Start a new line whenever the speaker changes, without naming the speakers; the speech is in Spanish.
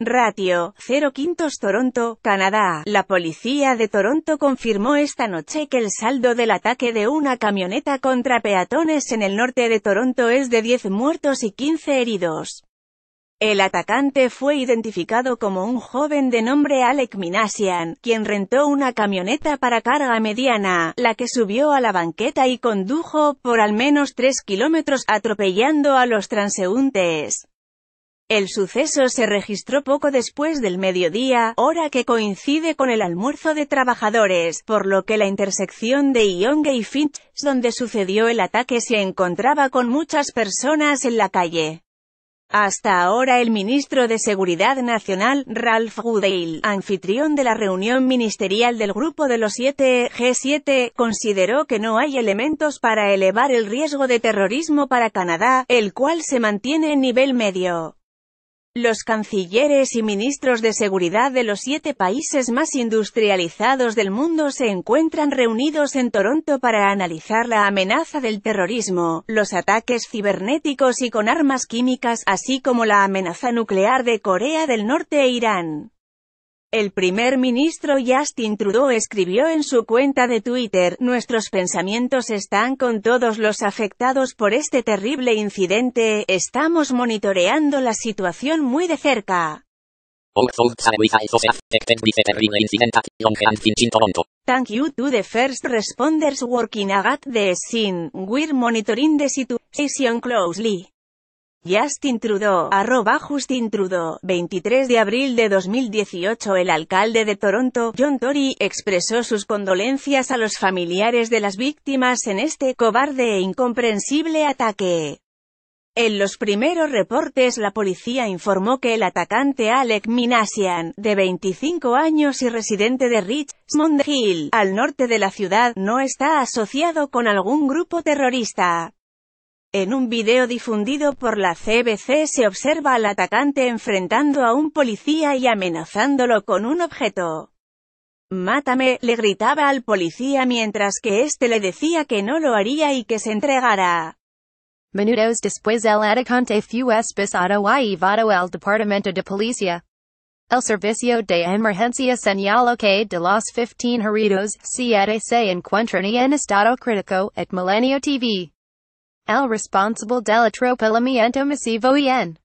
Ratio, 0 quintos Toronto, Canadá. La policía de Toronto confirmó esta noche que el saldo del ataque de una camioneta contra peatones en el norte de Toronto es de 10 muertos y 15 heridos. El atacante fue identificado como un joven de nombre Alec Minasian, quien rentó una camioneta para carga mediana, la que subió a la banqueta y condujo por al menos 3 kilómetros atropellando a los transeúntes. El suceso se registró poco después del mediodía, hora que coincide con el almuerzo de trabajadores, por lo que la intersección de Yonge y Finch, donde sucedió el ataque se encontraba con muchas personas en la calle. Hasta ahora el ministro de Seguridad Nacional, Ralph Goodale, anfitrión de la reunión ministerial del Grupo de los 7 G7, consideró que no hay elementos para elevar el riesgo de terrorismo para Canadá, el cual se mantiene en nivel medio. Los cancilleres y ministros de seguridad de los siete países más industrializados del mundo se encuentran reunidos en Toronto para analizar la amenaza del terrorismo, los ataques cibernéticos y con armas químicas, así como la amenaza nuclear de Corea del Norte e Irán. El primer ministro Justin Trudeau escribió en su cuenta de Twitter, Nuestros pensamientos están con todos los afectados por este terrible incidente, estamos monitoreando la situación muy de cerca. Thank you to the first responders working at the scene, we're monitoring the situation closely. Justin Trudeau, arroba Justin Trudeau, 23 de abril de 2018 El alcalde de Toronto, John Tory, expresó sus condolencias a los familiares de las víctimas en este cobarde e incomprensible ataque. En los primeros reportes la policía informó que el atacante Alec Minasian, de 25 años y residente de Richmond Hill, al norte de la ciudad, no está asociado con algún grupo terrorista. En un video difundido por la CBC se observa al atacante enfrentando a un policía y amenazándolo con un objeto. «Mátame», le gritaba al policía mientras que este le decía que no lo haría y que se entregara. Minutos después el atacante fue esposado y llevado al departamento de policía. El servicio de emergencia señaló que de los 15 heridos, 7 se encuentran en estado crítico, et Milenio TV. El responsible della masivo en.